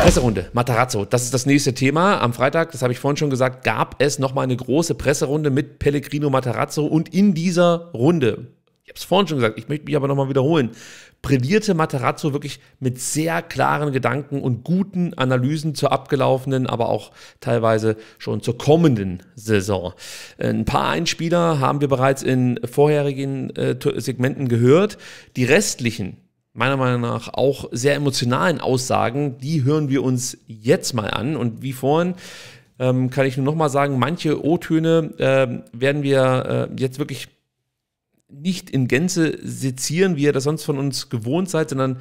Presserunde, Matarazzo, das ist das nächste Thema. Am Freitag, das habe ich vorhin schon gesagt, gab es nochmal eine große Presserunde mit Pellegrino Matarazzo und in dieser Runde, ich habe es vorhin schon gesagt, ich möchte mich aber nochmal wiederholen, brillierte Matarazzo wirklich mit sehr klaren Gedanken und guten Analysen zur abgelaufenen, aber auch teilweise schon zur kommenden Saison. Äh, ein paar Einspieler haben wir bereits in vorherigen äh, Segmenten gehört. Die restlichen meiner Meinung nach auch sehr emotionalen Aussagen, die hören wir uns jetzt mal an. Und wie vorhin ähm, kann ich nur nochmal sagen, manche O-Töne äh, werden wir äh, jetzt wirklich nicht in Gänze sezieren, wie ihr das sonst von uns gewohnt seid, sondern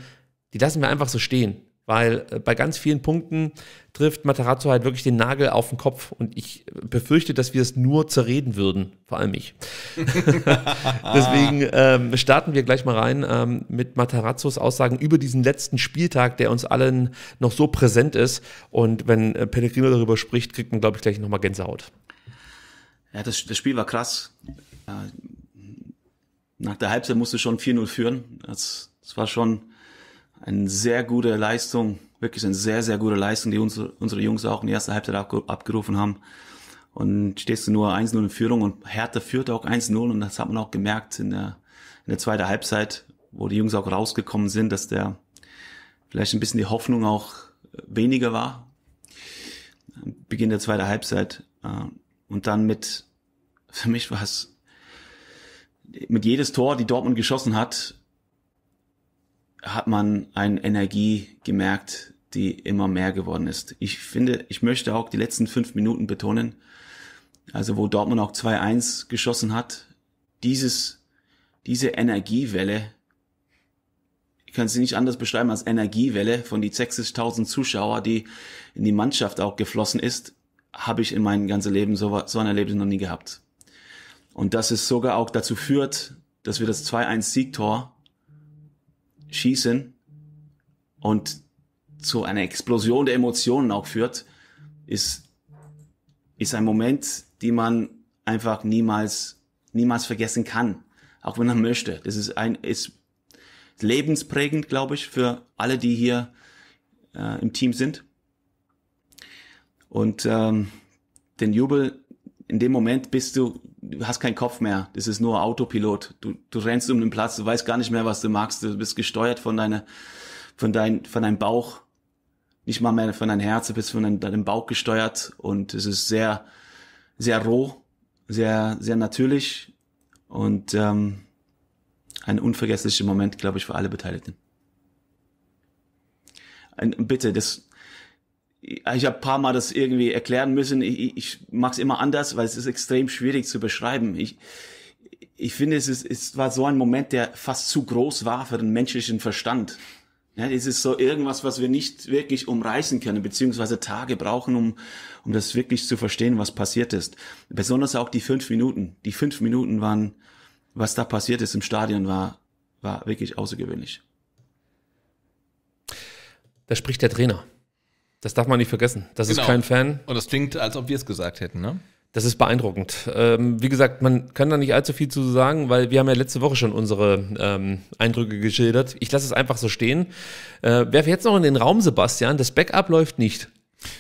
die lassen wir einfach so stehen weil äh, bei ganz vielen Punkten trifft Matarazzo halt wirklich den Nagel auf den Kopf und ich befürchte, dass wir es nur zerreden würden, vor allem ich. Deswegen ähm, starten wir gleich mal rein ähm, mit Matarazzos Aussagen über diesen letzten Spieltag, der uns allen noch so präsent ist und wenn äh, Pellegrino darüber spricht, kriegt man glaube ich gleich nochmal Gänsehaut. Ja, das, das Spiel war krass. Äh, nach der Halbzeit musste schon 4-0 führen. Das, das war schon eine sehr gute Leistung, wirklich eine sehr, sehr gute Leistung, die unsere, unsere Jungs auch in der ersten Halbzeit abgerufen haben. Und stehst du nur 1-0 in Führung und Hertha führt auch 1-0 und das hat man auch gemerkt in der, in der zweiten Halbzeit, wo die Jungs auch rausgekommen sind, dass der vielleicht ein bisschen die Hoffnung auch weniger war. Beginn der zweiten Halbzeit. Äh, und dann mit, für mich war es, mit jedes Tor, die Dortmund geschossen hat, hat man eine Energie gemerkt, die immer mehr geworden ist. Ich finde, ich möchte auch die letzten fünf Minuten betonen, also wo Dortmund auch 2-1 geschossen hat, dieses, diese Energiewelle, ich kann sie nicht anders beschreiben als Energiewelle von die 60.000 Zuschauer, die in die Mannschaft auch geflossen ist, habe ich in meinem ganzen Leben so, so ein Erlebnis noch nie gehabt. Und dass es sogar auch dazu führt, dass wir das 2-1 Siegtor schießen und zu einer Explosion der Emotionen auch führt, ist, ist ein Moment, die man einfach niemals, niemals vergessen kann. Auch wenn man möchte. Das ist ein, ist lebensprägend, glaube ich, für alle, die hier äh, im Team sind. Und ähm, den Jubel in dem Moment bist du, du hast keinen Kopf mehr. Das ist nur Autopilot. Du, du rennst um den Platz, du weißt gar nicht mehr, was du magst. Du bist gesteuert von deiner, von dein, von deinem Bauch. Nicht mal mehr von deinem Herz, du bist von deinem, deinem Bauch gesteuert und es ist sehr, sehr roh, sehr, sehr natürlich und ähm, ein unvergesslicher Moment, glaube ich, für alle Beteiligten. Ein, bitte, das, ich habe paar Mal das irgendwie erklären müssen. Ich, ich mache es immer anders, weil es ist extrem schwierig zu beschreiben. Ich, ich finde, es, ist, es war so ein Moment, der fast zu groß war für den menschlichen Verstand. Ja, es ist so irgendwas, was wir nicht wirklich umreißen können, beziehungsweise Tage brauchen, um, um das wirklich zu verstehen, was passiert ist. Besonders auch die fünf Minuten. Die fünf Minuten waren, was da passiert ist im Stadion, war, war wirklich außergewöhnlich. Da spricht der Trainer. Das darf man nicht vergessen. Das genau. ist kein Fan. Und das klingt, als ob wir es gesagt hätten, ne? Das ist beeindruckend. Ähm, wie gesagt, man kann da nicht allzu viel zu sagen, weil wir haben ja letzte Woche schon unsere ähm, Eindrücke geschildert. Ich lasse es einfach so stehen. Äh, werfe jetzt noch in den Raum, Sebastian. Das Backup läuft nicht.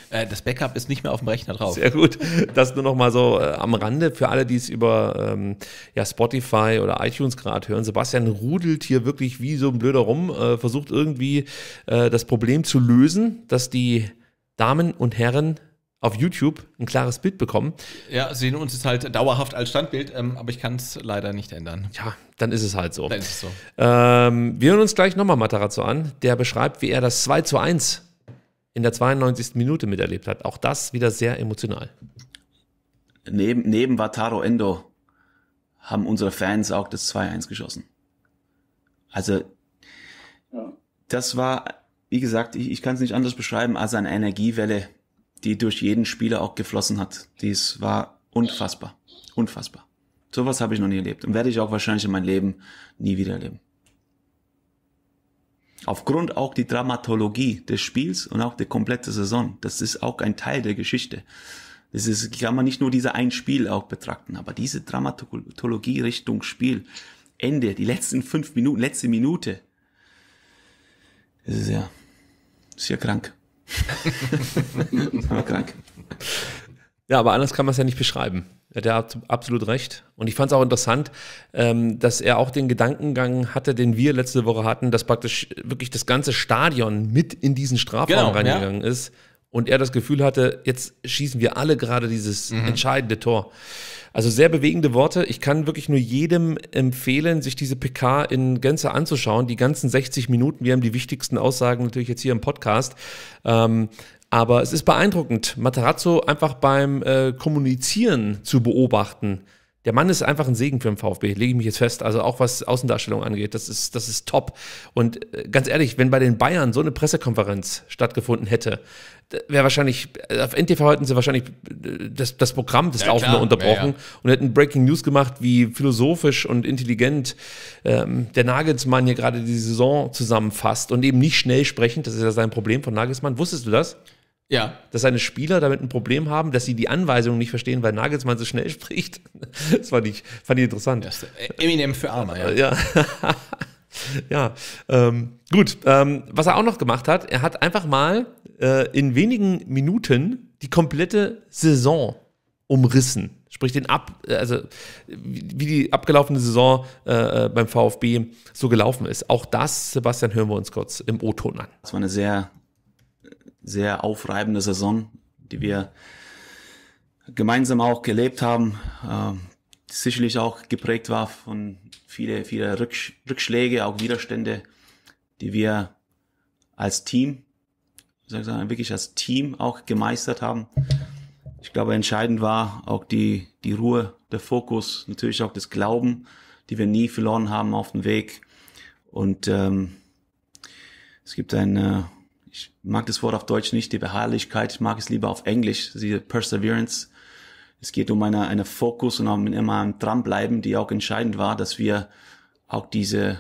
Äh, das Backup ist nicht mehr auf dem Rechner drauf. Sehr gut. Das nur noch mal so äh, am Rande für alle, die es über ähm, ja, Spotify oder iTunes gerade hören. Sebastian rudelt hier wirklich wie so ein Blöder rum, äh, versucht irgendwie äh, das Problem zu lösen, dass die Damen und Herren auf YouTube ein klares Bild bekommen. Ja, sehen uns jetzt halt dauerhaft als Standbild, ähm, aber ich kann es leider nicht ändern. Ja, dann ist es halt so. Dann ist es so. Ähm, wir hören uns gleich nochmal Matarazzo an, der beschreibt, wie er das 2 zu 1 in der 92. Minute miterlebt hat. Auch das wieder sehr emotional. Neben, neben Wataro Endo haben unsere Fans auch das 2-1 geschossen. Also, ja. das war, wie gesagt, ich, ich kann es nicht anders beschreiben als eine Energiewelle, die durch jeden Spieler auch geflossen hat. Dies war unfassbar. Unfassbar. Sowas habe ich noch nie erlebt und werde ich auch wahrscheinlich in meinem Leben nie wieder erleben. Aufgrund auch die Dramatologie des Spiels und auch der komplette Saison. Das ist auch ein Teil der Geschichte. Das ist, kann man nicht nur diese ein Spiel auch betrachten, aber diese Dramatologie Richtung Spiel, Ende, die letzten fünf Minuten, letzte Minute. Das ist ja, ist ja krank. krank. Ja, aber anders kann man es ja nicht beschreiben. Der hat absolut recht. Und ich fand es auch interessant, ähm, dass er auch den Gedankengang hatte, den wir letzte Woche hatten, dass praktisch wirklich das ganze Stadion mit in diesen Strafraum genau, reingegangen ja. ist und er das Gefühl hatte, jetzt schießen wir alle gerade dieses mhm. entscheidende Tor. Also sehr bewegende Worte. Ich kann wirklich nur jedem empfehlen, sich diese PK in Gänze anzuschauen. Die ganzen 60 Minuten, wir haben die wichtigsten Aussagen natürlich jetzt hier im Podcast. Ähm, aber es ist beeindruckend, Matarazzo einfach beim äh, Kommunizieren zu beobachten. Der Mann ist einfach ein Segen für den VfB, lege ich mich jetzt fest. Also auch was Außendarstellung angeht, das ist, das ist top. Und äh, ganz ehrlich, wenn bei den Bayern so eine Pressekonferenz stattgefunden hätte, wäre wahrscheinlich, äh, auf NTV hätten sie wahrscheinlich äh, das, das Programm des ja, Aufnahme unterbrochen ja, ja. und hätten Breaking News gemacht, wie philosophisch und intelligent ähm, der Nagelsmann hier gerade die Saison zusammenfasst und eben nicht schnell sprechen. Das ist ja sein Problem von Nagelsmann. Wusstest du das? Ja. Dass seine Spieler damit ein Problem haben, dass sie die Anweisungen nicht verstehen, weil Nagelsmann so schnell spricht. Das fand ich, fand ich interessant. Das Eminem für Armer, ja. Ja, ja. Ähm, gut. Ähm, was er auch noch gemacht hat, er hat einfach mal äh, in wenigen Minuten die komplette Saison umrissen. Sprich, den ab, äh, also wie die abgelaufene Saison äh, äh, beim VfB so gelaufen ist. Auch das, Sebastian, hören wir uns kurz im O-Ton an. Das war eine sehr sehr aufreibende Saison, die wir gemeinsam auch gelebt haben, äh, sicherlich auch geprägt war von viele, viele Rücksch Rückschläge, auch Widerstände, die wir als Team, sag ich mal, wirklich als Team auch gemeistert haben. Ich glaube, entscheidend war auch die, die Ruhe, der Fokus, natürlich auch das Glauben, die wir nie verloren haben auf dem Weg. Und ähm, es gibt ein äh, mag das Wort auf Deutsch nicht, die Beharrlichkeit, ich mag es lieber auf Englisch, diese Perseverance. Es geht um eine, eine Fokus und um immer am Dranbleiben, die auch entscheidend war, dass wir auch diese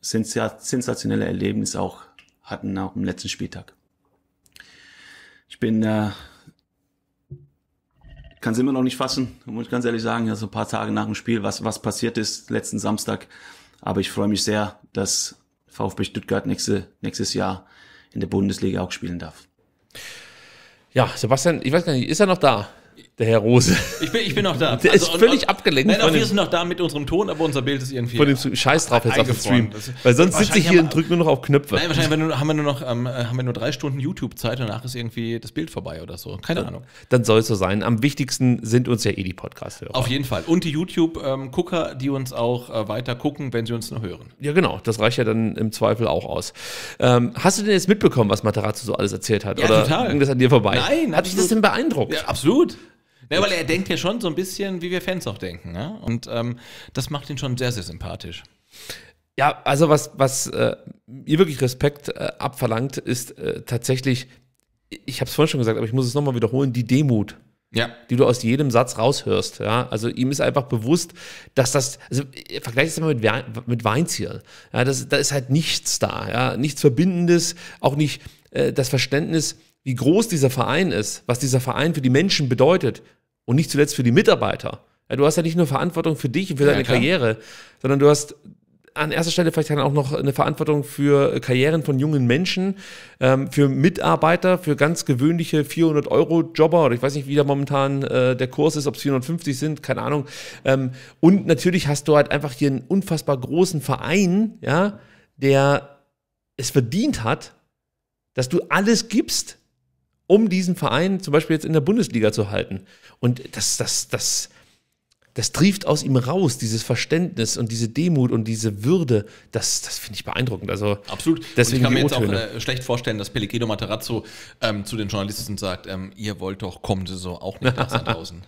sensationelle Erlebnis auch hatten, auch im letzten Spieltag. Ich bin, äh, kann es immer noch nicht fassen, muss ich ganz ehrlich sagen, ja, so ein paar Tage nach dem Spiel, was, was passiert ist letzten Samstag. Aber ich freue mich sehr, dass VfB Stuttgart nächste, nächstes Jahr in der Bundesliga auch spielen darf. Ja, Sebastian, ich weiß gar nicht, ist er noch da? Der Herr Rose. Ich bin, ich bin noch da. Der also, ist völlig und, abgelenkt. Nein, auch wir sind noch da mit unserem Ton, aber unser Bild ist irgendwie. Von dem äh, Scheiß drauf jetzt auf dem Stream. Weil sonst sitze ich hier und drücke nur noch auf Knöpfe. Nein, wahrscheinlich nur, haben wir nur noch ähm, äh, haben wir nur drei Stunden YouTube-Zeit, danach ist irgendwie das Bild vorbei oder so. Keine dann, Ahnung. Dann soll es so sein. Am wichtigsten sind uns ja eh die Podcast-Hörer. Auf jeden Fall. Und die YouTube-Gucker, ähm, die uns auch äh, weiter gucken, wenn sie uns noch hören. Ja, genau. Das reicht ja dann im Zweifel auch aus. Ähm, hast du denn jetzt mitbekommen, was Materazzo so alles erzählt hat? Ja, oder total. ging das an dir vorbei? Nein, Hat dich das denn beeindruckt? Ja, absolut. Ja, weil er denkt ja schon so ein bisschen, wie wir Fans auch denken. Ne? Und ähm, das macht ihn schon sehr, sehr sympathisch. Ja, also was, was äh, ihr wirklich Respekt äh, abverlangt, ist äh, tatsächlich, ich habe es vorhin schon gesagt, aber ich muss es nochmal wiederholen, die Demut. Ja. Die du aus jedem Satz raushörst. Ja? Also ihm ist einfach bewusst, dass das, also äh, vergleich es mal mit, We mit Weinzierl. Ja, das, da ist halt nichts da, ja? nichts Verbindendes, auch nicht äh, das Verständnis, wie groß dieser Verein ist, was dieser Verein für die Menschen bedeutet, und nicht zuletzt für die Mitarbeiter. Ja, du hast ja nicht nur Verantwortung für dich und für deine klar. Karriere, sondern du hast an erster Stelle vielleicht dann auch noch eine Verantwortung für Karrieren von jungen Menschen, ähm, für Mitarbeiter, für ganz gewöhnliche 400-Euro-Jobber oder ich weiß nicht, wie da momentan äh, der Kurs ist, ob es 450 sind, keine Ahnung. Ähm, und natürlich hast du halt einfach hier einen unfassbar großen Verein, ja, der es verdient hat, dass du alles gibst um diesen Verein zum Beispiel jetzt in der Bundesliga zu halten. Und das, das, das, das trieft aus ihm raus, dieses Verständnis und diese Demut und diese Würde. Das, das finde ich beeindruckend. Also absolut. Deswegen und ich kann mir jetzt auch äh, schlecht vorstellen, dass Pellegrino Materazzo ähm, zu den Journalisten sagt: ähm, Ihr wollt doch kommende Saison auch nicht nach Sandhausen.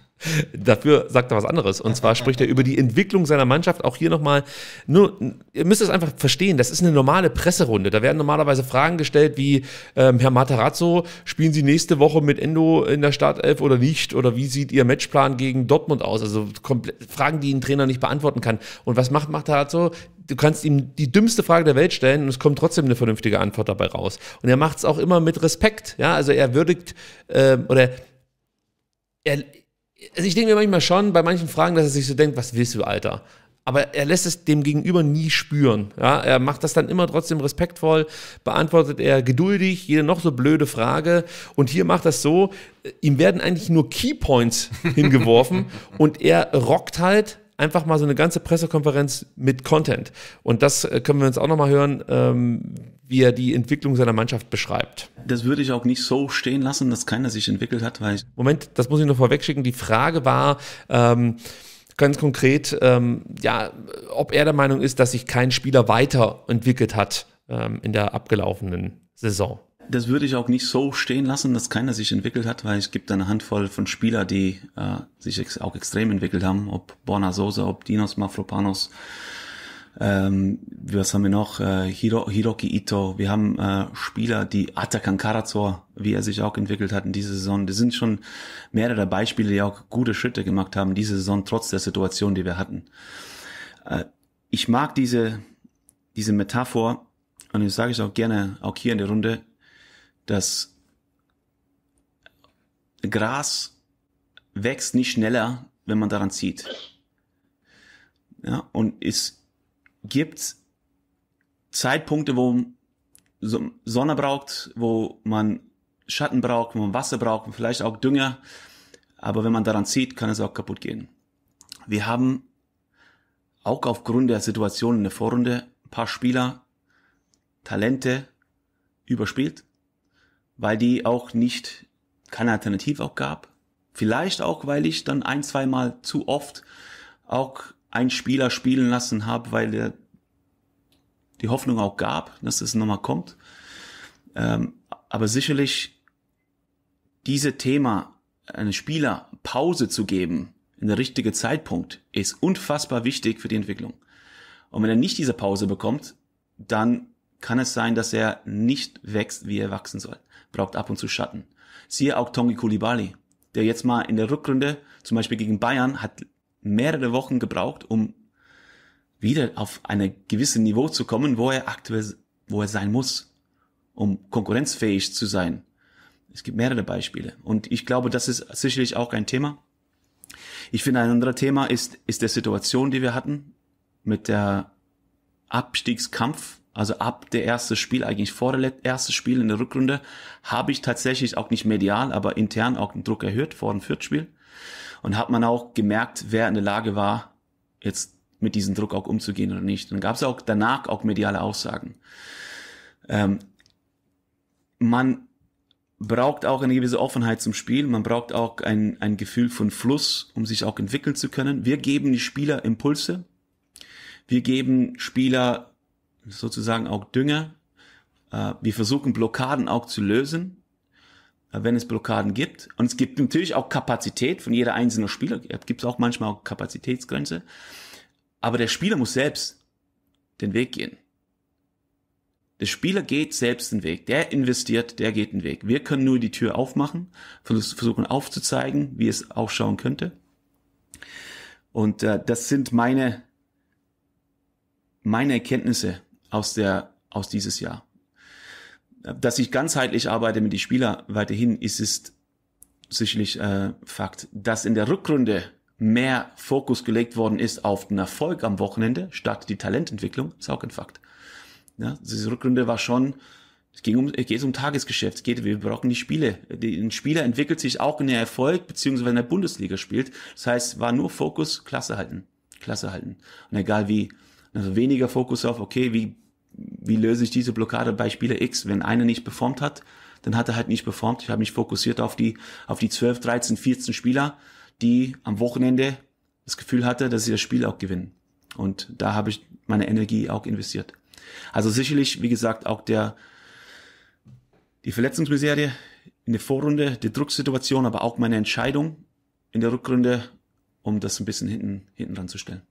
Dafür sagt er was anderes. Und zwar spricht er über die Entwicklung seiner Mannschaft. Auch hier nochmal. Nur, ihr müsst es einfach verstehen. Das ist eine normale Presserunde. Da werden normalerweise Fragen gestellt wie, ähm, Herr Matarazzo, spielen Sie nächste Woche mit Endo in der Startelf oder nicht? Oder wie sieht Ihr Matchplan gegen Dortmund aus? Also Fragen, die ein Trainer nicht beantworten kann. Und was macht Matarazzo? du kannst ihm die dümmste Frage der Welt stellen und es kommt trotzdem eine vernünftige Antwort dabei raus. Und er macht es auch immer mit Respekt. Ja, also er würdigt ähm, oder er, also ich denke mir manchmal schon bei manchen Fragen, dass er sich so denkt, was willst du, Alter? aber er lässt es dem Gegenüber nie spüren. Ja, er macht das dann immer trotzdem respektvoll, beantwortet er geduldig jede noch so blöde Frage. Und hier macht das so, äh, ihm werden eigentlich nur Keypoints hingeworfen und er rockt halt einfach mal so eine ganze Pressekonferenz mit Content. Und das äh, können wir uns auch nochmal hören, ähm, wie er die Entwicklung seiner Mannschaft beschreibt. Das würde ich auch nicht so stehen lassen, dass keiner sich entwickelt hat, weil Moment, das muss ich noch vorwegschicken. Die Frage war, ähm, ganz konkret, ähm, ja, ob er der Meinung ist, dass sich kein Spieler weiterentwickelt hat ähm, in der abgelaufenen Saison. Das würde ich auch nicht so stehen lassen, dass keiner sich entwickelt hat, weil es gibt eine Handvoll von Spielern, die äh, sich ex auch extrem entwickelt haben, ob Borna Sosa, ob Dinos Mafropanos, ähm, was haben wir noch? Äh, Hiro, Hiroki Ito. Wir haben äh, Spieler, die Atakan Karazor, wie er sich auch entwickelt hat in dieser Saison. Das sind schon mehrere Beispiele, die auch gute Schritte gemacht haben diese Saison, trotz der Situation, die wir hatten. Äh, ich mag diese, diese Metaphor, und das sage ich auch gerne, auch hier in der Runde, dass Gras wächst nicht schneller, wenn man daran zieht. Ja, und ist gibt Zeitpunkte, wo Sonne braucht, wo man Schatten braucht, wo man Wasser braucht und vielleicht auch Dünger. Aber wenn man daran zieht, kann es auch kaputt gehen. Wir haben auch aufgrund der Situation in der Vorrunde ein paar Spieler, Talente überspielt, weil die auch nicht keine Alternative auch gab. Vielleicht auch, weil ich dann ein, zweimal zu oft auch einen Spieler spielen lassen habe, weil er die Hoffnung auch gab, dass es nochmal kommt. Ähm, aber sicherlich diese Thema, einen Spieler Pause zu geben, in der richtigen Zeitpunkt, ist unfassbar wichtig für die Entwicklung. Und wenn er nicht diese Pause bekommt, dann kann es sein, dass er nicht wächst, wie er wachsen soll. Braucht ab und zu Schatten. Siehe auch Tongi Kulibali, der jetzt mal in der Rückrunde, zum Beispiel gegen Bayern, hat mehrere Wochen gebraucht, um wieder auf eine gewisse Niveau zu kommen, wo er aktuell, wo er sein muss, um konkurrenzfähig zu sein. Es gibt mehrere Beispiele. Und ich glaube, das ist sicherlich auch ein Thema. Ich finde, ein anderes Thema ist, ist der Situation, die wir hatten mit der Abstiegskampf. Also ab der erste Spiel, eigentlich vor der erste Spiel in der Rückrunde, habe ich tatsächlich auch nicht medial, aber intern auch den Druck erhöht vor dem Viertspiel. Und hat man auch gemerkt, wer in der Lage war, jetzt mit diesem Druck auch umzugehen oder nicht. Und gab es auch danach auch mediale Aussagen. Ähm, man braucht auch eine gewisse Offenheit zum Spiel. Man braucht auch ein, ein Gefühl von Fluss, um sich auch entwickeln zu können. Wir geben die Spieler Impulse. Wir geben Spieler sozusagen auch Dünger. Äh, wir versuchen Blockaden auch zu lösen wenn es Blockaden gibt. Und es gibt natürlich auch Kapazität von jeder einzelnen Spieler. Gibt es auch manchmal auch Kapazitätsgrenze. Aber der Spieler muss selbst den Weg gehen. Der Spieler geht selbst den Weg. Der investiert, der geht den Weg. Wir können nur die Tür aufmachen, versuchen aufzuzeigen, wie es ausschauen könnte. Und äh, das sind meine, meine Erkenntnisse aus der, aus dieses Jahr dass ich ganzheitlich arbeite mit den Spielern weiterhin, ist es sicherlich äh, Fakt, dass in der Rückrunde mehr Fokus gelegt worden ist auf den Erfolg am Wochenende statt die Talententwicklung, ist auch ein Fakt. Ja, diese Rückrunde war schon, es ging um, es geht um Tagesgeschäft, es geht, wir brauchen die Spiele. ein Spieler entwickelt sich auch in der Erfolg, beziehungsweise in der Bundesliga spielt. Das heißt, war nur Fokus, Klasse halten, Klasse halten. Und egal wie, also weniger Fokus auf, okay, wie wie löse ich diese Blockade bei Spieler X? Wenn einer nicht performt hat, dann hat er halt nicht performt. Ich habe mich fokussiert auf die, auf die 12, 13, 14 Spieler, die am Wochenende das Gefühl hatte, dass sie das Spiel auch gewinnen. Und da habe ich meine Energie auch investiert. Also sicherlich, wie gesagt, auch der, die Verletzungsmiserie in der Vorrunde, die Drucksituation, aber auch meine Entscheidung in der Rückrunde, um das ein bisschen hinten, hinten ranzustellen.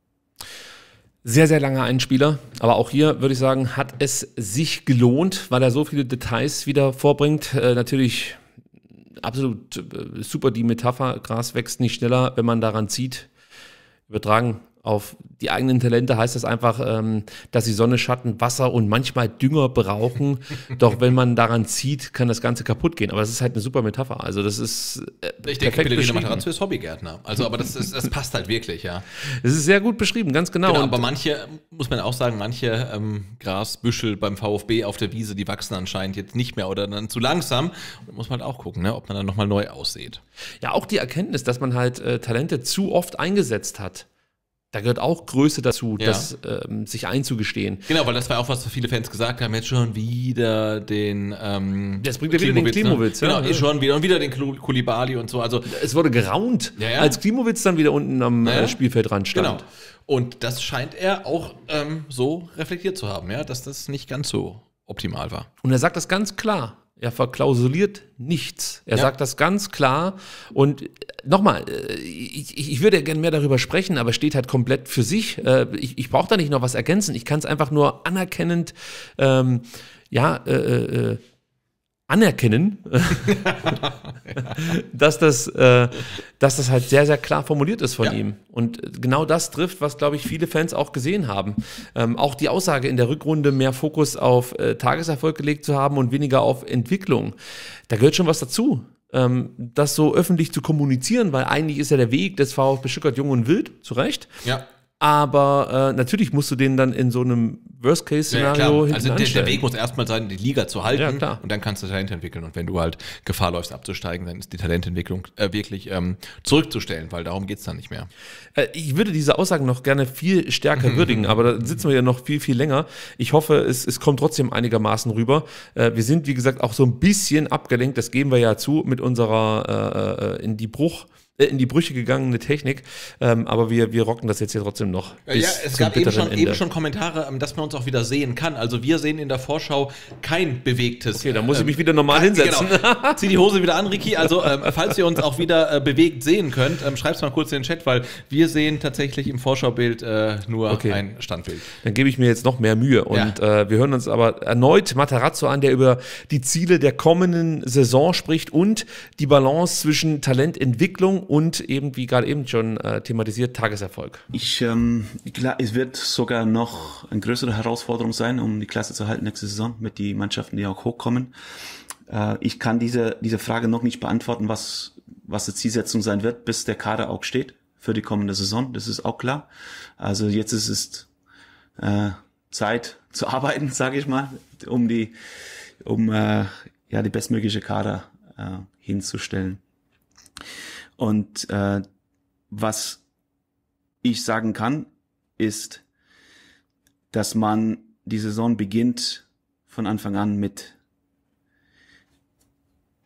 Sehr, sehr langer Einspieler. Aber auch hier würde ich sagen, hat es sich gelohnt, weil er so viele Details wieder vorbringt. Äh, natürlich absolut äh, super die Metapher, Gras wächst nicht schneller, wenn man daran zieht. Übertragen auf die eigenen Talente heißt das einfach, ähm, dass sie Sonne, Schatten, Wasser und manchmal Dünger brauchen. Doch wenn man daran zieht, kann das Ganze kaputt gehen. Aber das ist halt eine super Metapher. Also das ist äh, Ich denke, Pellegrino Matarazzo ist Hobbygärtner. Also aber das, ist, das passt halt wirklich, ja. Es ist sehr gut beschrieben, ganz genau. genau aber manche, muss man auch sagen, manche ähm, Grasbüschel beim VfB auf der Wiese, die wachsen anscheinend jetzt nicht mehr oder dann zu langsam. Und muss man halt auch gucken, ne, ob man dann nochmal neu aussieht. Ja, auch die Erkenntnis, dass man halt äh, Talente zu oft eingesetzt hat da gehört auch Größe dazu, ja. das ähm, sich einzugestehen. Genau, weil das war auch was, was viele Fans gesagt haben, jetzt schon wieder den ähm, das bringt er wieder den Klimowitz. Ne? Ja, genau, ja. schon wieder und wieder den Kulibali und so. Also es wurde geraunt, ja, als Klimowitz dann wieder unten am äh, Spielfeldrand stand. Genau. Und das scheint er auch ähm, so reflektiert zu haben, ja, dass das nicht ganz so optimal war. Und er sagt das ganz klar. Er verklausuliert nichts. Er ja. sagt das ganz klar. Und äh, nochmal, äh, ich, ich würde ja gerne mehr darüber sprechen, aber steht halt komplett für sich. Äh, ich, ich brauche da nicht noch was ergänzen. Ich kann es einfach nur anerkennend, ähm, ja, äh, äh, anerkennen, dass, das, äh, dass das halt sehr, sehr klar formuliert ist von ja. ihm. Und genau das trifft, was, glaube ich, viele Fans auch gesehen haben. Ähm, auch die Aussage in der Rückrunde, mehr Fokus auf äh, Tageserfolg gelegt zu haben und weniger auf Entwicklung. Da gehört schon was dazu. Ähm, das so öffentlich zu kommunizieren, weil eigentlich ist ja der Weg des VfB Stuttgart jung und wild, zu Recht. Ja. Aber äh, natürlich musst du den dann in so einem Worst-Case-Szenario ja, Also der, der, Weg muss erstmal sein, die Liga zu halten ja, und dann kannst du Talent entwickeln. Und wenn du halt Gefahr läufst, abzusteigen, dann ist die Talententwicklung äh, wirklich ähm, zurückzustellen, weil darum geht es dann nicht mehr. Äh, ich würde diese Aussagen noch gerne viel stärker mhm. würdigen, aber da sitzen wir ja noch viel, viel länger. Ich hoffe, es, es kommt trotzdem einigermaßen rüber. Äh, wir sind, wie gesagt, auch so ein bisschen abgelenkt, das geben wir ja zu, mit unserer äh, äh, äh in die Bruch- äh, in die Brüche gegangene Technik. Ähm, aber wir, wir rocken das jetzt hier trotzdem noch. Äh, ja, es gab eben schon, Ende. eben schon Kommentare, ähm, dass man uns auch wieder sehen kann. Also wir sehen in der Vorschau kein bewegtes. Okay, da muss ähm, ich mich wieder normal hinsetzen. Genau. Zieh die Hose wieder an, Ricky. Also ähm, falls ihr uns auch wieder äh, bewegt sehen könnt, ähm, schreibt es mal kurz in den Chat, weil wir sehen tatsächlich im Vorschaubild äh, nur okay. ein Standbild. Dann gebe ich mir jetzt noch mehr Mühe. Und ja. äh, wir hören uns aber erneut Matarazzo an, der über die Ziele der kommenden Saison spricht und die Balance zwischen Talententwicklung und eben, wie gerade eben schon äh, thematisiert, Tageserfolg. Ich, ähm, klar, es wird sogar noch eine größere Herausforderung sein, um die Klasse zu halten nächste Saison mit die Mannschaften, die auch hochkommen. Äh, ich kann diese, diese Frage noch nicht beantworten, was, was die Zielsetzung sein wird, bis der Kader auch steht für die kommende Saison. Das ist auch klar. Also jetzt ist es äh, Zeit zu arbeiten, sage ich mal, um die, um äh, ja die bestmögliche Kader äh, hinzustellen. Und äh, was ich sagen kann, ist, dass man die Saison beginnt von Anfang an mit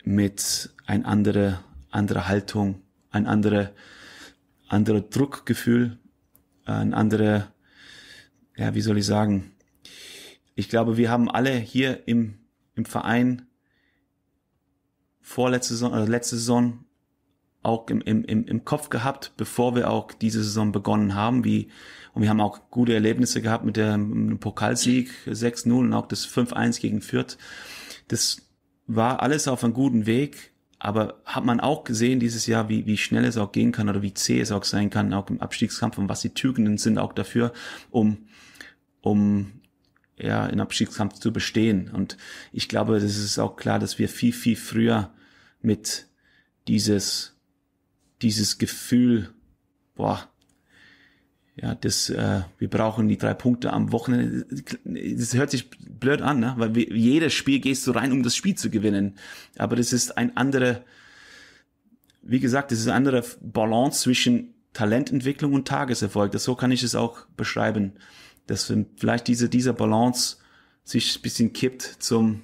mit ein andere andere Haltung, ein andere andere Druckgefühl, ein andere ja, wie soll ich sagen? Ich glaube, wir haben alle hier im im Verein vorletzte Saison oder äh, letzte Saison auch im, im, im im Kopf gehabt, bevor wir auch diese Saison begonnen haben. Wie, und wir haben auch gute Erlebnisse gehabt mit dem Pokalsieg 6-0 und auch das 5-1 gegen Fürth. Das war alles auf einem guten Weg, aber hat man auch gesehen dieses Jahr, wie, wie schnell es auch gehen kann oder wie zäh es auch sein kann, auch im Abstiegskampf und was die Tügenden sind auch dafür, um, um ja, in Abstiegskampf zu bestehen. Und ich glaube, das ist auch klar, dass wir viel, viel früher mit dieses dieses Gefühl, boah, ja, das, äh, wir brauchen die drei Punkte am Wochenende. Das hört sich blöd an, ne? weil wie, jedes Spiel gehst du rein, um das Spiel zu gewinnen. Aber das ist ein anderer, wie gesagt, das ist eine andere Balance zwischen Talententwicklung und Tageserfolg. Das, so kann ich es auch beschreiben, dass vielleicht diese, dieser Balance sich ein bisschen kippt zum,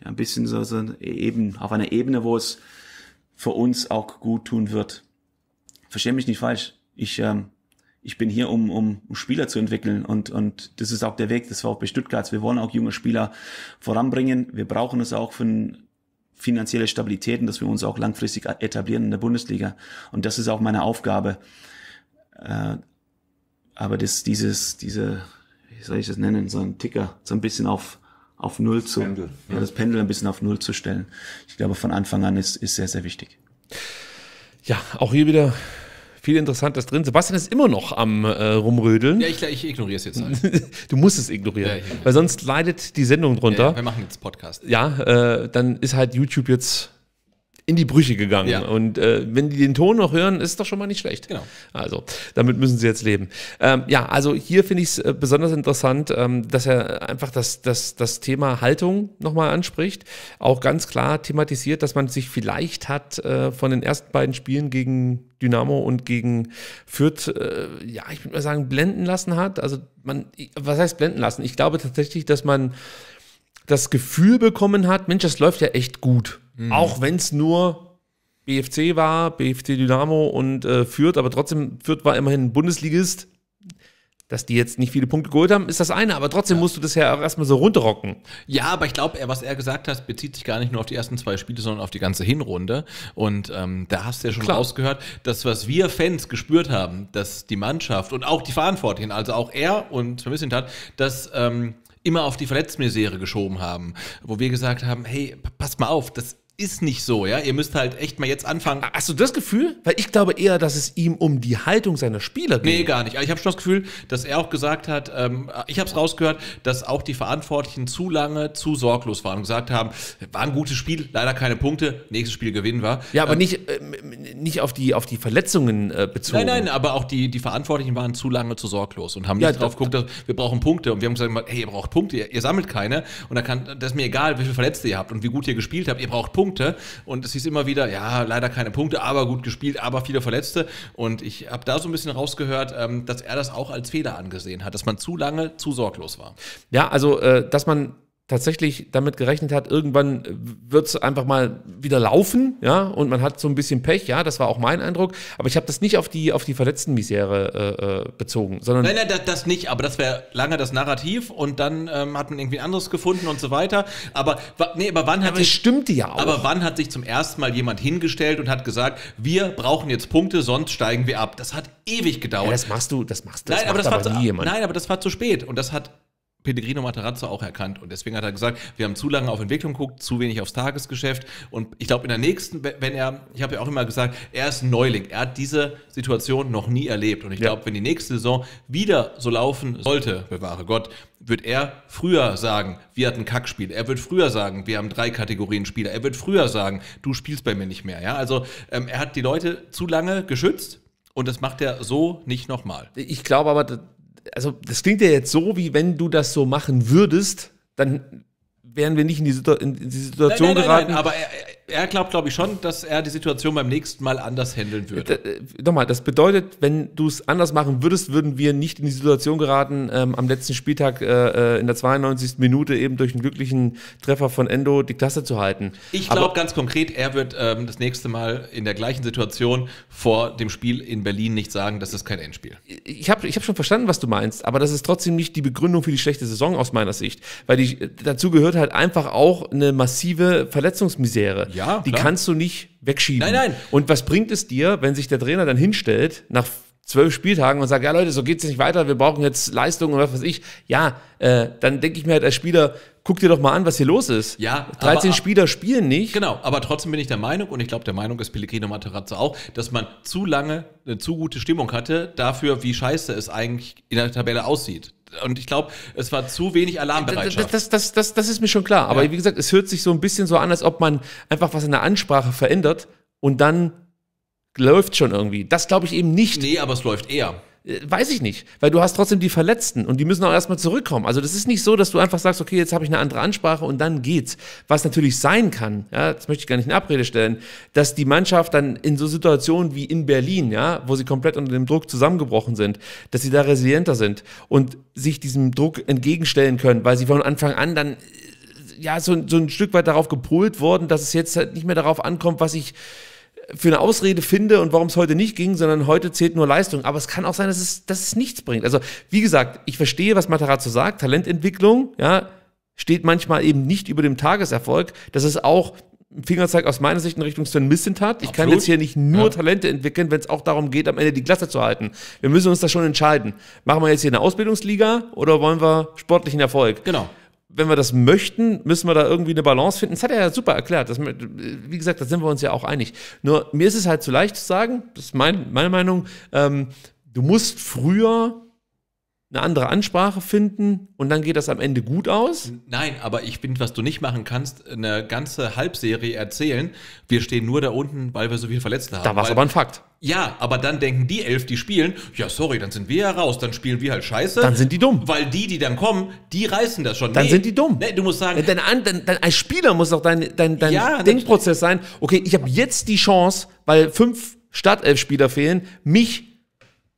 ja, ein bisschen so, so eben, auf einer Ebene, wo es für uns auch gut tun wird verstehe mich nicht falsch. Ich, ähm, ich bin hier, um, um Spieler zu entwickeln und, und das ist auch der Weg des VfB Stuttgarts. Wir wollen auch junge Spieler voranbringen. Wir brauchen es auch für finanzielle Stabilität und dass wir uns auch langfristig etablieren in der Bundesliga. Und das ist auch meine Aufgabe. Äh, aber das, dieses, diese, wie soll ich das nennen, so ein Ticker, so ein bisschen auf, auf Null zu, Pendel, ja. das Pendel ein bisschen auf Null zu stellen. Ich glaube, von Anfang an ist, ist sehr, sehr wichtig. Ja, auch hier wieder viel Interessantes drin. Sebastian ist immer noch am äh, Rumrödeln. Ja, ich, ich ignoriere es jetzt. Halt. du musst es ignorieren, ja, weil sonst leidet die Sendung drunter. Ja, wir machen jetzt Podcast. Ja, äh, dann ist halt YouTube jetzt in die Brüche gegangen. Ja. Und äh, wenn die den Ton noch hören, ist doch schon mal nicht schlecht. Genau. Also, damit müssen sie jetzt leben. Ähm, ja, also hier finde ich es äh, besonders interessant, ähm, dass er einfach das, das, das Thema Haltung nochmal anspricht. Auch ganz klar thematisiert, dass man sich vielleicht hat äh, von den ersten beiden Spielen gegen Dynamo und gegen Fürth, äh, ja, ich würde mal sagen, blenden lassen hat. Also, man, was heißt blenden lassen? Ich glaube tatsächlich, dass man das Gefühl bekommen hat, Mensch, das läuft ja echt gut. Mhm. Auch wenn es nur BFC war, BFC Dynamo und äh, Fürth, aber trotzdem, Fürth war immerhin Bundesligist. Dass die jetzt nicht viele Punkte geholt haben, ist das eine, aber trotzdem ja. musst du das ja auch erstmal so runterrocken. Ja, aber ich glaube, was er gesagt hat, bezieht sich gar nicht nur auf die ersten zwei Spiele, sondern auf die ganze Hinrunde. Und ähm, da hast du ja schon Klar. rausgehört, dass was wir Fans gespürt haben, dass die Mannschaft und auch die Verantwortlichen, also auch er und vermisst hat, dass. Ähm, immer auf die Verletztmisere geschoben haben, wo wir gesagt haben, hey, passt mal auf, das ist nicht so, ja. Ihr müsst halt echt mal jetzt anfangen. Hast du das Gefühl? Weil ich glaube eher, dass es ihm um die Haltung seiner Spieler geht. Nee, gar nicht. Also ich habe schon das Gefühl, dass er auch gesagt hat, ähm, ich habe es rausgehört, dass auch die Verantwortlichen zu lange zu sorglos waren und gesagt haben, war ein gutes Spiel, leider keine Punkte, nächstes Spiel gewinnen war. Ja, aber ähm, nicht, äh, nicht auf die, auf die Verletzungen äh, bezogen. Nein, nein, aber auch die, die Verantwortlichen waren zu lange zu sorglos und haben nicht ja, drauf geguckt, dass wir brauchen Punkte. Und wir haben gesagt, hey, ihr braucht Punkte, ihr, ihr sammelt keine. Und da kann, das ist mir egal, wie viele Verletzte ihr habt und wie gut ihr gespielt habt, ihr braucht Punkte. Punkte. Und es hieß immer wieder, ja, leider keine Punkte, aber gut gespielt, aber viele Verletzte. Und ich habe da so ein bisschen rausgehört, ähm, dass er das auch als Fehler angesehen hat, dass man zu lange zu sorglos war. Ja, also, äh, dass man tatsächlich damit gerechnet hat, irgendwann äh, wird es einfach mal wieder laufen, ja, und man hat so ein bisschen Pech, ja, das war auch mein Eindruck, aber ich habe das nicht auf die, auf die verletzten Misere äh, äh, bezogen, sondern... Nein, nein, das, das nicht, aber das wäre lange das Narrativ und dann ähm, hat man irgendwie ein anderes gefunden und so weiter, aber, nee, aber wann hat aber sich... stimmte ja auch. Aber wann hat sich zum ersten Mal jemand hingestellt und hat gesagt, wir brauchen jetzt Punkte, sonst steigen wir ab. Das hat ewig gedauert. Ja, das machst du, das machst du, nein, aber das war nie jemand. Nein, aber das war zu spät und das hat Pellegrino Materazzo auch erkannt. Und deswegen hat er gesagt, wir haben zu lange auf Entwicklung geguckt, zu wenig aufs Tagesgeschäft. Und ich glaube, in der nächsten, wenn er, ich habe ja auch immer gesagt, er ist ein Neuling. Er hat diese Situation noch nie erlebt. Und ich ja. glaube, wenn die nächste Saison wieder so laufen sollte, bewahre Gott, wird er früher sagen, wir hatten Kackspiel. Er wird früher sagen, wir haben drei Kategorien Spieler. Er wird früher sagen, du spielst bei mir nicht mehr. Ja, also ähm, er hat die Leute zu lange geschützt. Und das macht er so nicht nochmal. Ich glaube aber, also das klingt ja jetzt so, wie wenn du das so machen würdest, dann wären wir nicht in die, Situ in die Situation nein, nein, nein, geraten. aber er glaubt, glaube ich, schon, dass er die Situation beim nächsten Mal anders handeln würde. Äh, äh, nochmal, das bedeutet, wenn du es anders machen würdest, würden wir nicht in die Situation geraten, ähm, am letzten Spieltag äh, äh in der 92. Minute eben durch einen glücklichen Treffer von Endo die Klasse zu halten. Ich glaube ganz konkret, er wird ähm, das nächste Mal in der gleichen Situation vor dem Spiel in Berlin nicht sagen, das ist kein Endspiel. Ich habe ich hab schon verstanden, was du meinst, aber das ist trotzdem nicht die Begründung für die schlechte Saison aus meiner Sicht, weil die, dazu gehört halt einfach auch eine massive Verletzungsmisere. Ja. Ja, die klar. kannst du nicht wegschieben. Nein, nein. Und was bringt es dir, wenn sich der Trainer dann hinstellt nach zwölf Spieltagen und sagt, ja Leute, so geht es nicht weiter, wir brauchen jetzt Leistung und was weiß ich. Ja, äh, dann denke ich mir halt als Spieler, guck dir doch mal an, was hier los ist. Ja, 13 aber, Spieler spielen nicht. Genau, aber trotzdem bin ich der Meinung, und ich glaube, der Meinung ist Pellegrino Materazzo auch, dass man zu lange eine äh, zu gute Stimmung hatte dafür, wie scheiße es eigentlich in der Tabelle aussieht und ich glaube, es war zu wenig Alarmbereitschaft. Das, das, das, das, ist mir schon klar. Aber ja. wie gesagt, es hört sich so ein bisschen so an, als ob man einfach was in der Ansprache verändert und dann läuft schon irgendwie. Das glaube ich eben nicht. Nee, aber es läuft eher. Äh, weiß ich nicht, weil du hast trotzdem die Verletzten und die müssen auch erstmal zurückkommen. Also das ist nicht so, dass du einfach sagst, okay, jetzt habe ich eine andere Ansprache und dann geht's. Was natürlich sein kann, ja, das möchte ich gar nicht in Abrede stellen, dass die Mannschaft dann in so Situationen wie in Berlin, ja, wo sie komplett unter dem Druck zusammengebrochen sind, dass sie da resilienter sind und sich diesem Druck entgegenstellen können, weil sie von Anfang an dann äh, ja so, so ein Stück weit darauf gepolt wurden, dass es jetzt halt nicht mehr darauf ankommt, was ich für eine Ausrede finde und warum es heute nicht ging, sondern heute zählt nur Leistung. Aber es kann auch sein, dass es, dass es nichts bringt. Also, wie gesagt, ich verstehe, was Matarazzo sagt. Talententwicklung, ja, steht manchmal eben nicht über dem Tageserfolg. Das ist auch ein Fingerzeig aus meiner Sicht in Richtung Sven Missentat. Ich Absolut. kann jetzt hier nicht nur ja. Talente entwickeln, wenn es auch darum geht, am Ende die Klasse zu halten. Wir müssen uns da schon entscheiden. Machen wir jetzt hier eine Ausbildungsliga oder wollen wir sportlichen Erfolg? Genau wenn wir das möchten, müssen wir da irgendwie eine Balance finden. Das hat er ja super erklärt. Das, wie gesagt, da sind wir uns ja auch einig. Nur mir ist es halt zu leicht zu sagen, das ist mein, meine Meinung, ähm, du musst früher eine andere Ansprache finden und dann geht das am Ende gut aus? Nein, aber ich finde, was du nicht machen kannst, eine ganze Halbserie erzählen. Wir stehen nur da unten, weil wir so viele Verletzte haben. Da war es aber ein Fakt. Ja, aber dann denken die elf, die spielen, ja sorry, dann sind wir ja raus, dann spielen wir halt scheiße. Dann sind die dumm. Weil die, die dann kommen, die reißen das schon. Dann sind die dumm. Nee, du musst sagen. Äh, dein, dein, dein, als Spieler muss auch dein, dein, dein ja, Denkprozess sein, okay, ich habe jetzt die Chance, weil fünf Startelf-Spieler fehlen, mich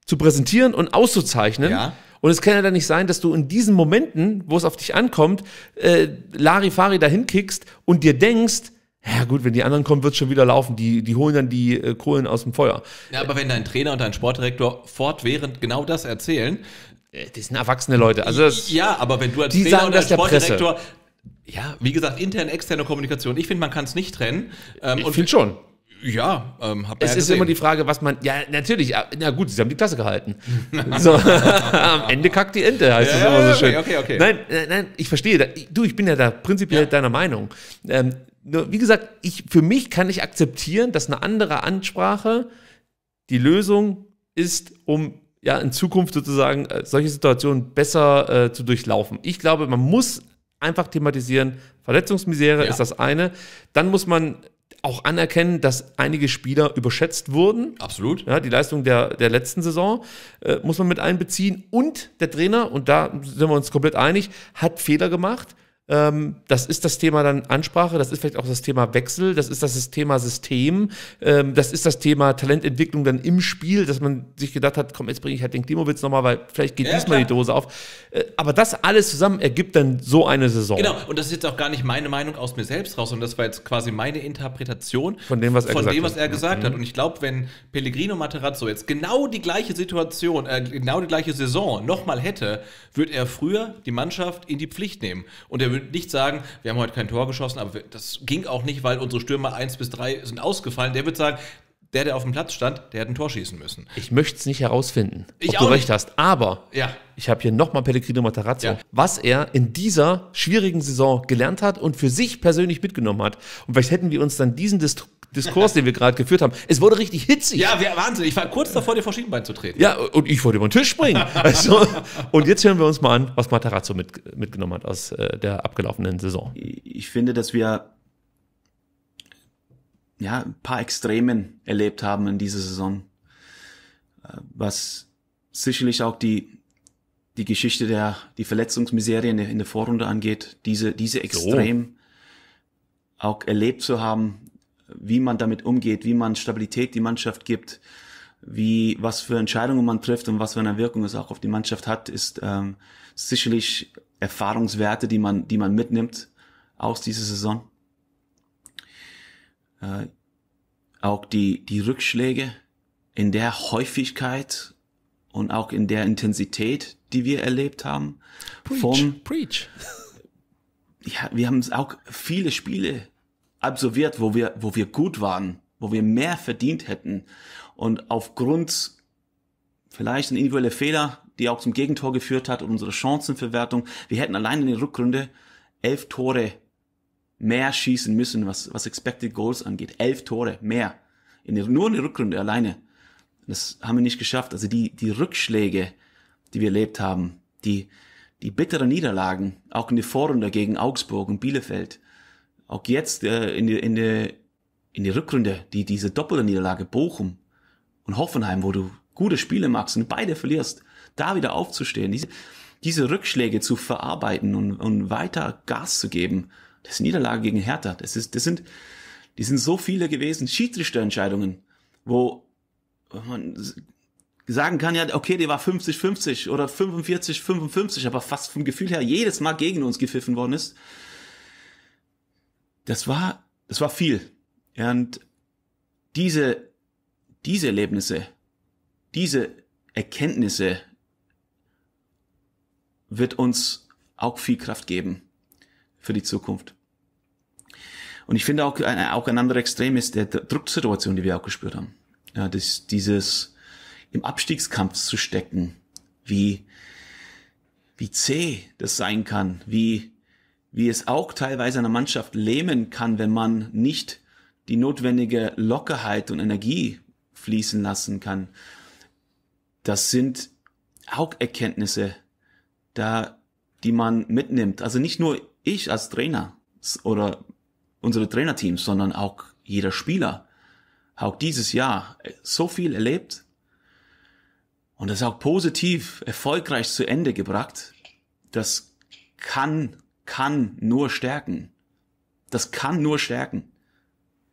zu präsentieren und auszuzeichnen. Ja und es kann ja dann nicht sein, dass du in diesen Momenten, wo es auf dich ankommt, äh, Larifari dahin kickst und dir denkst, ja gut, wenn die anderen kommen, wird es schon wieder laufen. Die, die holen dann die äh, Kohlen aus dem Feuer. Ja, aber wenn dein Trainer und dein Sportdirektor fortwährend genau das erzählen. Äh, das sind erwachsene Leute. Also das, ja, aber wenn du als Trainer sagen, und als Sportdirektor. Ja, wie gesagt, intern, externe Kommunikation. Ich finde, man kann es nicht trennen. Ähm, ich finde schon. Ja, ähm, hab Es ja ist gesehen. immer die Frage, was man. Ja, natürlich. Na gut, sie haben die Klasse gehalten. am Ende kackt die Ente, heißt ja, das immer so schön. Okay, okay, okay. Nein, nein, äh, nein, ich verstehe. Du, ich bin ja da prinzipiell ja. deiner Meinung. Ähm, nur, wie gesagt, ich, für mich kann ich akzeptieren, dass eine andere Ansprache die Lösung ist, um ja in Zukunft sozusagen äh, solche Situationen besser äh, zu durchlaufen. Ich glaube, man muss einfach thematisieren. Verletzungsmisere ja. ist das eine. Dann muss man auch anerkennen, dass einige Spieler überschätzt wurden. Absolut. Ja, die Leistung der, der letzten Saison äh, muss man mit einbeziehen. Und der Trainer, und da sind wir uns komplett einig, hat Fehler gemacht. Ähm, das ist das Thema dann Ansprache, das ist vielleicht auch das Thema Wechsel, das ist das Thema System, ähm, das ist das Thema Talententwicklung dann im Spiel, dass man sich gedacht hat, komm, jetzt bringe ich halt den Klimowitz nochmal, weil vielleicht geht ja, diesmal klar. die Dose auf. Äh, aber das alles zusammen ergibt dann so eine Saison. Genau, und das ist jetzt auch gar nicht meine Meinung aus mir selbst raus, sondern das war jetzt quasi meine Interpretation von dem, was er, gesagt, dem, was er gesagt mhm. hat. Und ich glaube, wenn Pellegrino Materazzo jetzt genau die gleiche Situation, äh, genau die gleiche Saison nochmal hätte, würde er früher die Mannschaft in die Pflicht nehmen. Und er würde nicht sagen, wir haben heute kein Tor geschossen, aber das ging auch nicht, weil unsere Stürmer 1 bis 3 sind ausgefallen. Der wird sagen, der, der auf dem Platz stand, der hätte ein Tor schießen müssen. Ich möchte es nicht herausfinden, ich ob du recht hast. Aber ja. ich habe hier nochmal Pellegrino Matarazzo, ja. was er in dieser schwierigen Saison gelernt hat und für sich persönlich mitgenommen hat. Und vielleicht hätten wir uns dann diesen Dist Diskurs, den wir gerade geführt haben. Es wurde richtig hitzig. Ja, Wahnsinn. Ich war kurz davor, dir vor Schienbein zu treten. Ja, und ich wollte über den Tisch springen. Also, und jetzt hören wir uns mal an, was Matarazzo mit, mitgenommen hat aus äh, der abgelaufenen Saison. Ich finde, dass wir ja, ein paar Extremen erlebt haben in dieser Saison. Äh, was sicherlich auch die, die Geschichte der, die Verletzungsmiserie in der, in der Vorrunde angeht, diese, diese Extrem so. auch erlebt zu haben, wie man damit umgeht, wie man Stabilität die Mannschaft gibt, wie, was für Entscheidungen man trifft und was für eine Wirkung es auch auf die Mannschaft hat, ist ähm, sicherlich Erfahrungswerte, die man, die man mitnimmt aus dieser Saison äh, auch die, die Rückschläge in der Häufigkeit und auch in der Intensität, die wir erlebt haben. Preach, vom, preach. Ja, wir haben auch viele Spiele absolviert, wo wir, wo wir gut waren, wo wir mehr verdient hätten. Und aufgrund vielleicht ein individueller Fehler, die auch zum Gegentor geführt hat und unsere Chancenverwertung, wir hätten allein in der Rückrunde elf Tore mehr schießen müssen, was, was Expected Goals angeht. Elf Tore mehr. In der, nur in der Rückrunde alleine. Das haben wir nicht geschafft. Also die, die Rückschläge, die wir erlebt haben, die, die bitteren Niederlagen, auch in der Vorrunde gegen Augsburg und Bielefeld, auch jetzt äh, in der in der in der Rückrunde, die diese doppelte Niederlage Bochum und Hoffenheim, wo du gute Spiele machst und beide verlierst, da wieder aufzustehen, diese, diese Rückschläge zu verarbeiten und, und weiter Gas zu geben das Niederlage gegen Hertha. Das ist, das sind, die sind so viele gewesen. Schiedsrichterentscheidungen, wo man sagen kann, ja, okay, die war 50-50 oder 45-55, aber fast vom Gefühl her jedes Mal gegen uns gepfiffen worden ist. Das war, das war viel. Und diese, diese Erlebnisse, diese Erkenntnisse wird uns auch viel Kraft geben für die Zukunft. Und ich finde auch ein, auch ein anderer Extrem ist der Drucksituation, die wir auch gespürt haben. Ja, das, dieses im Abstiegskampf zu stecken, wie, wie zäh das sein kann, wie, wie es auch teilweise einer Mannschaft lähmen kann, wenn man nicht die notwendige Lockerheit und Energie fließen lassen kann. Das sind auch Erkenntnisse, da, die man mitnimmt. Also nicht nur ich als Trainer oder unsere Trainerteams, sondern auch jeder Spieler, auch dieses Jahr äh, so viel erlebt und das auch positiv, erfolgreich zu Ende gebracht. Das kann, kann nur stärken. Das kann nur stärken.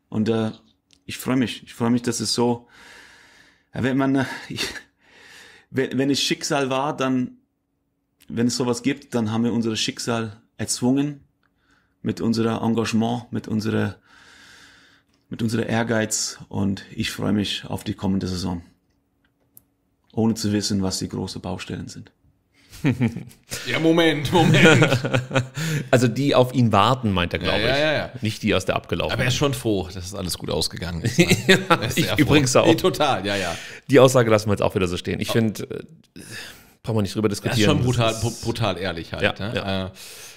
Und äh, ich freue mich, ich freue mich, dass es so, äh, wenn man, äh, wenn, wenn es Schicksal war, dann, wenn es sowas gibt, dann haben wir unser Schicksal erzwungen mit unserer Engagement, mit unserer, mit unserer Ehrgeiz und ich freue mich auf die kommende Saison. Ohne zu wissen, was die großen Baustellen sind. ja, Moment, Moment. also die auf ihn warten, meint er, glaube ja, ich. Ja, ja, Nicht die aus der abgelaufenen. Aber er ist schon froh, dass es alles gut ausgegangen ist. Ne? ist ich, übrigens auch. Nee, total, ja, ja. Die Aussage lassen wir jetzt auch wieder so stehen. Ich oh. finde, äh, brauchen wir nicht drüber diskutieren. Das ist schon brutal, ist, brutal ehrlich halt. Ja, ne? ja. Äh,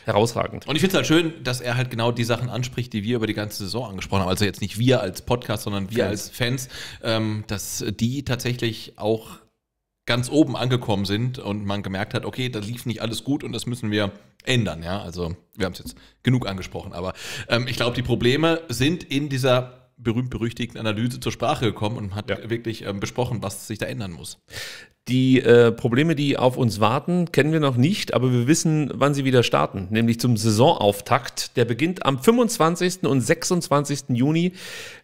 Herausragend. Und ich finde es halt schön, dass er halt genau die Sachen anspricht, die wir über die ganze Saison angesprochen haben. Also jetzt nicht wir als Podcast, sondern wir Fans. als Fans, ähm, dass die tatsächlich auch ganz oben angekommen sind und man gemerkt hat, okay, da lief nicht alles gut und das müssen wir ändern. Ja, also wir haben es jetzt genug angesprochen, aber ähm, ich glaube, die Probleme sind in dieser berühmt-berüchtigten Analyse zur Sprache gekommen und hat ja. wirklich ähm, besprochen, was sich da ändern muss. Die äh, Probleme, die auf uns warten, kennen wir noch nicht, aber wir wissen, wann sie wieder starten, nämlich zum Saisonauftakt. Der beginnt am 25. und 26. Juni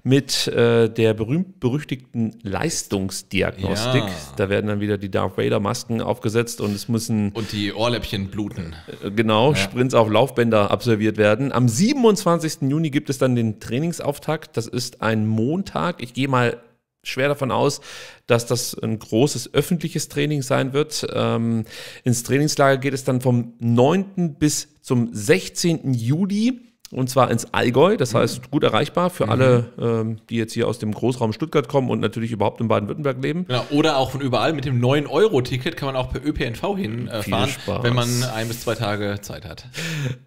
mit äh, der berühmt-berüchtigten Leistungsdiagnostik. Ja. Da werden dann wieder die Darth Vader-Masken aufgesetzt und es müssen. Und die Ohrläppchen bluten. Äh, genau, ja. Sprints auf Laufbänder absolviert werden. Am 27. Juni gibt es dann den Trainingsauftakt. Das ist ein Montag. Ich gehe mal schwer davon aus, dass das ein großes öffentliches Training sein wird. Ähm, ins Trainingslager geht es dann vom 9. bis zum 16. Juli und zwar ins Allgäu, das mhm. heißt gut erreichbar für mhm. alle, ähm, die jetzt hier aus dem Großraum Stuttgart kommen und natürlich überhaupt in Baden-Württemberg leben. Genau, oder auch von überall mit dem 9-Euro-Ticket kann man auch per ÖPNV hinfahren, äh, wenn man ein bis zwei Tage Zeit hat.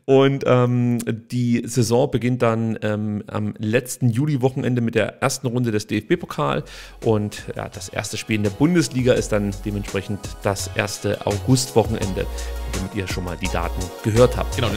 Und ähm, die Saison beginnt dann ähm, am letzten Juli-Wochenende mit der ersten Runde des DFB-Pokal und ja, das erste Spiel in der Bundesliga ist dann dementsprechend das erste August-Wochenende, damit ihr schon mal die Daten gehört habt. Genau.